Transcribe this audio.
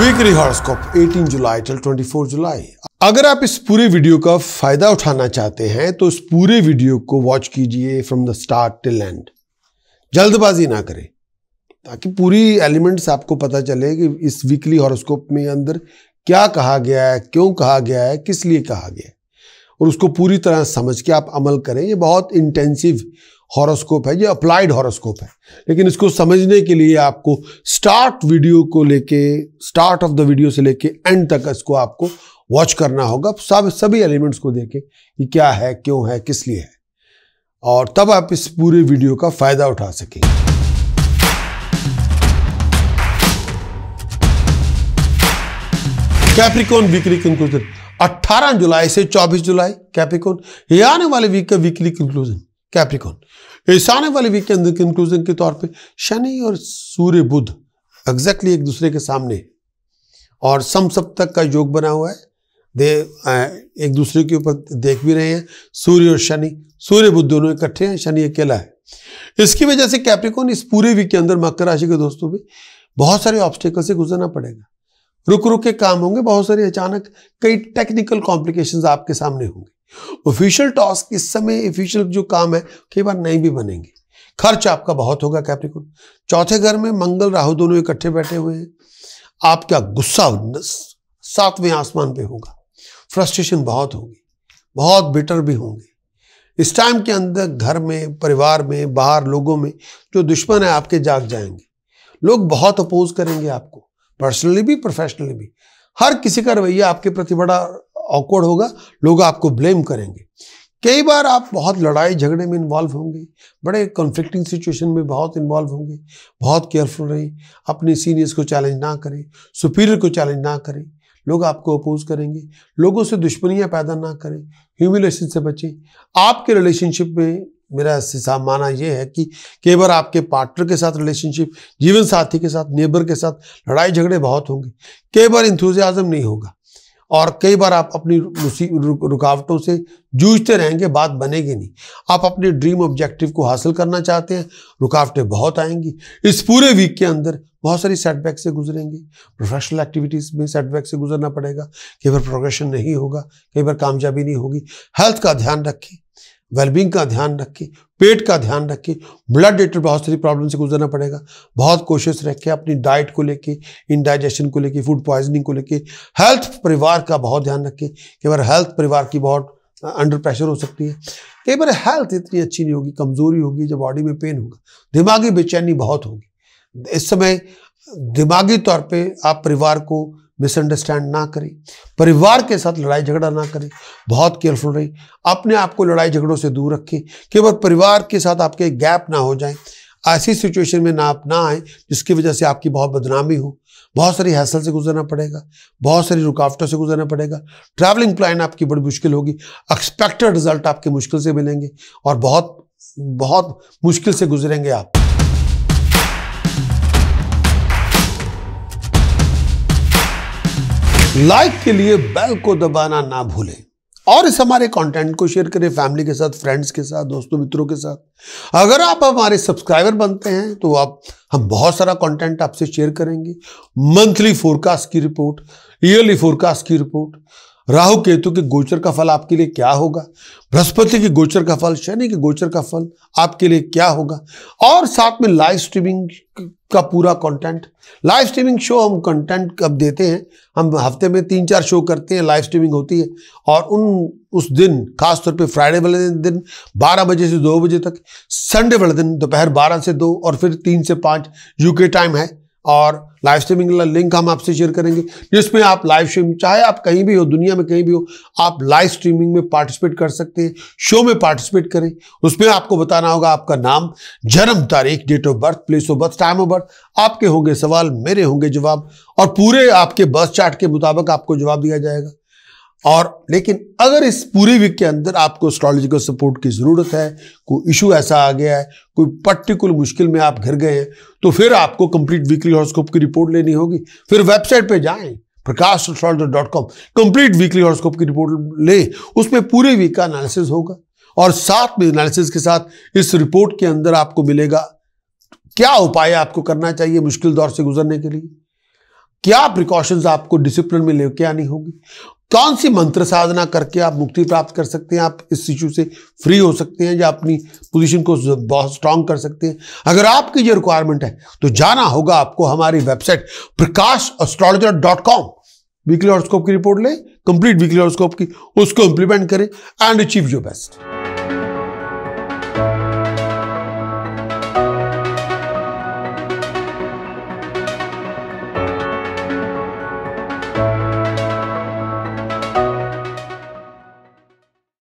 weekly horoscope 18 July till 24 July अगर आप इस पूरे वीडियो का फायदा उठाना चाहते हैं तो इस पूरे वीडियो को वॉच कीजिए from the start till end जल्दबाजी ना करें ताकि पूरी एलिमेंट्स आपको पता चले कि इस वीकली हॉरोस्कोप में अंदर क्या कहा गया है क्यों कहा गया है किस लिए कहा गया है और उसको पूरी तरह समझ के आप अमल करें ये बहुत इंटेंसिव हॉरोस्कोप है ये अप्लाइड हॉरोस्कोप है लेकिन इसको समझने के लिए आपको स्टार्ट वीडियो को लेके स्टार्ट ऑफ द वीडियो से लेके एंड तक इसको आपको वॉच करना होगा सब सभी एलिमेंट्स को देखें कि क्या है क्यों है किस लिए है और तब आप इस पूरे वीडियो का फ़ायदा उठा सकेंगे कैप्रिकॉन वीकली कंक्लूजन 18 जुलाई से 24 जुलाई कैप्रिकॉन ये आने वाले वीक का वीकली कंक्लूजन कैप्रिकॉन इस आने वाले वीक के अंदर कंक्लूजन के तौर पे शनि और सूर्य बुध एग्जैक्टली एक दूसरे के सामने और सम सप्तक का योग बना हुआ है दे एक दूसरे के ऊपर देख भी रहे हैं सूर्य और शनि सूर्य बुद्ध दोनों इकट्ठे हैं शनि अकेला है इसकी वजह से कैप्रिकॉन इस पूरे वीक के अंदर मकर राशि के दोस्तों भी बहुत सारे ऑब्स्टेकल से गुजरना पड़ेगा रुक रुक के काम होंगे बहुत सारे अचानक कई टेक्निकल कॉम्प्लिकेशंस आपके सामने होंगे ऑफिशियल टास्क इस समय ऑफिशियल जो काम है कई बार नहीं भी बनेंगे खर्च आपका बहुत होगा कैप्रिकॉन चौथे घर में मंगल राहु दोनों इकट्ठे बैठे हुए हैं आपका गुस्सा सातवें आसमान पे होगा फ्रस्ट्रेशन बहुत होगी बहुत बिटर भी होंगे इस टाइम के अंदर घर में परिवार में बाहर लोगों में जो दुश्मन है आपके जाग जाएंगे लोग बहुत अपोज करेंगे आपको पर्सनली भी प्रोफेशनली भी हर किसी का रवैया आपके प्रति बड़ा ऑकवर्ड होगा लोग आपको ब्लेम करेंगे कई बार आप बहुत लड़ाई झगड़े में इन्वॉल्व होंगे बड़े कॉन्फ्लिक्टिंग सिचुएशन में बहुत इन्वॉल्व होंगे बहुत केयरफुल रहें अपने सीनियर्स को चैलेंज ना करें सुपीरियर को चैलेंज ना करें लोग आपको अपोज करेंगे लोगों से दुश्मनियाँ पैदा ना करें ह्यूमिलेशन से बचें आपके रिलेशनशिप में मेरा माना यह है कि कई बार आपके पार्टनर के साथ रिलेशनशिप जीवन साथी के साथ नेबर के साथ लड़ाई झगड़े बहुत होंगे कई बार इंथुजियाज़म नहीं होगा और कई बार आप अपनी रुकावटों से जूझते रहेंगे बात बनेगी नहीं आप अपने ड्रीम ऑब्जेक्टिव को हासिल करना चाहते हैं रुकावटें बहुत आएंगी इस पूरे वीक के अंदर बहुत सारी सेटबैक से गुजरेंगे प्रोफेशनल एक्टिविटीज़ में सेटबैक से गुजरना पड़ेगा कई बार प्रोग्रेशन नहीं होगा कई बार कामयाबी नहीं होगी हेल्थ का ध्यान रखें वेलबींग का ध्यान रखें पेट का ध्यान रखें ब्लड रिलेटेड बहुत सारी प्रॉब्लम से गुजरना पड़ेगा बहुत कोशिश रखें अपनी डाइट को लेके इनडाइजेशन को लेके फूड पॉइजनिंग को लेके हेल्थ परिवार का बहुत ध्यान रखें कई बार हेल्थ परिवार की बहुत अंडर प्रेशर हो सकती है कई बार हेल्थ इतनी अच्छी नहीं होगी कमजोरी होगी जब बॉडी में पेन होगा दिमागी बेचैनी बहुत होगी इस समय दिमागी तौर पे आप परिवार को मिसअंडरस्टैंड ना करें परिवार के साथ लड़ाई झगड़ा ना करें बहुत केयरफुल रहें अपने आप को लड़ाई झगड़ों से दूर रखें केवल परिवार के साथ आपके गैप ना हो जाए ऐसी सिचुएशन में ना आप ना आए जिसकी वजह से आपकी बहुत बदनामी हो बहुत सारी हैसल से गुजरना पड़ेगा बहुत सारी रुकावटों से गुजरना पड़ेगा ट्रैवलिंग प्लान आपकी बड़ी मुश्किल होगी एक्सपेक्टेड रिजल्ट आपके मुश्किल से मिलेंगे और बहुत बहुत मुश्किल से गुजरेंगे आप लाइक के लिए बेल को दबाना ना भूलें और इस हमारे कंटेंट को शेयर करें फैमिली के साथ फ्रेंड्स के साथ दोस्तों मित्रों के साथ अगर आप हमारे सब्सक्राइबर बनते हैं तो आप हम बहुत सारा कंटेंट आपसे शेयर करेंगे मंथली फोरकास्ट की रिपोर्ट ईयरली फोरकास्ट की रिपोर्ट राहु केतु के गोचर का फल आपके लिए क्या होगा बृहस्पति के गोचर का फल शनि के गोचर का फल आपके लिए क्या होगा और साथ में लाइव स्ट्रीमिंग का पूरा कंटेंट लाइव स्ट्रीमिंग शो हम कंटेंट अब देते हैं हम हफ्ते में तीन चार शो करते हैं लाइव स्ट्रीमिंग होती है और उन उस दिन खासतौर पे फ्राइडे वाले दिन बारह बजे से दो बजे तक संडे वाले दिन दोपहर बारह से दो और फिर तीन से पाँच यूके टाइम है और लाइव स्ट्रीमिंग लिंक हम आपसे शेयर करेंगे जिसमें आप लाइव स्ट्रीम चाहे आप कहीं भी हो दुनिया में कहीं भी हो आप लाइव स्ट्रीमिंग में पार्टिसिपेट कर सकते हैं शो में पार्टिसिपेट करें उसमें आपको बताना होगा आपका नाम जन्म तारीख date of birth place of birth time of birth आपके होंगे सवाल मेरे होंगे जवाब और पूरे आपके बर्थ चार्ट के मुताबिक आपको जवाब दिया जाएगा और लेकिन अगर इस पूरे वीक के अंदर आपको एस्ट्रोलॉजिकल सपोर्ट की ज़रूरत है कोई इशू ऐसा आ गया है कोई पर्टिकुलर मुश्किल में आप घर गए हैं तो फिर आपको कंप्लीट वीकली हॉरोस्कोप की रिपोर्ट लेनी होगी फिर वेबसाइट पे जाएं Prakash astrologer dot com complete weekly horoscope की रिपोर्ट ले उसमें पूरे वीक का एनालिसिस होगा और साथ में एनालिसिस के साथ इस रिपोर्ट के अंदर आपको मिलेगा क्या उपाय आपको करना चाहिए मुश्किल दौर से गुजरने के लिए क्या प्रिकॉशंस आपको डिसिप्लिन में लेके आनी होगी कौन सी मंत्र साधना करके आप मुक्ति प्राप्त कर सकते हैं आप इस इश्यू से फ्री हो सकते हैं या अपनी पोजीशन को बहुत स्ट्रांग कर सकते हैं अगर आपकी ये रिक्वायरमेंट है तो जाना होगा आपको हमारी website Prakash astrologer dot com weekly horoscope की रिपोर्ट लें कंप्लीट वीकली हॉरोस्कोप की उसको इंप्लीमेंट करें एंड अचीव योर बेस्ट